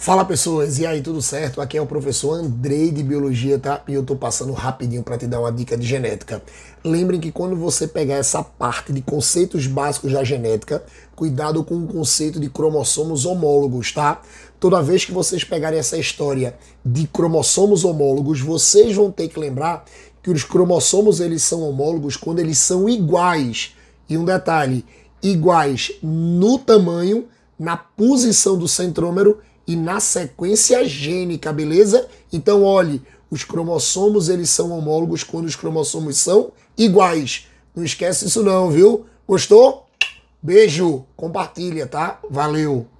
Fala pessoas, e aí, tudo certo? Aqui é o professor Andrei de Biologia, tá? E eu tô passando rapidinho para te dar uma dica de genética. Lembrem que quando você pegar essa parte de conceitos básicos da genética, cuidado com o conceito de cromossomos homólogos, tá? Toda vez que vocês pegarem essa história de cromossomos homólogos, vocês vão ter que lembrar que os cromossomos eles são homólogos quando eles são iguais. E um detalhe, iguais no tamanho, na posição do centrômero e na sequência gênica, beleza? Então, olhe, os cromossomos eles são homólogos quando os cromossomos são iguais. Não esquece isso não, viu? Gostou? Beijo, compartilha, tá? Valeu.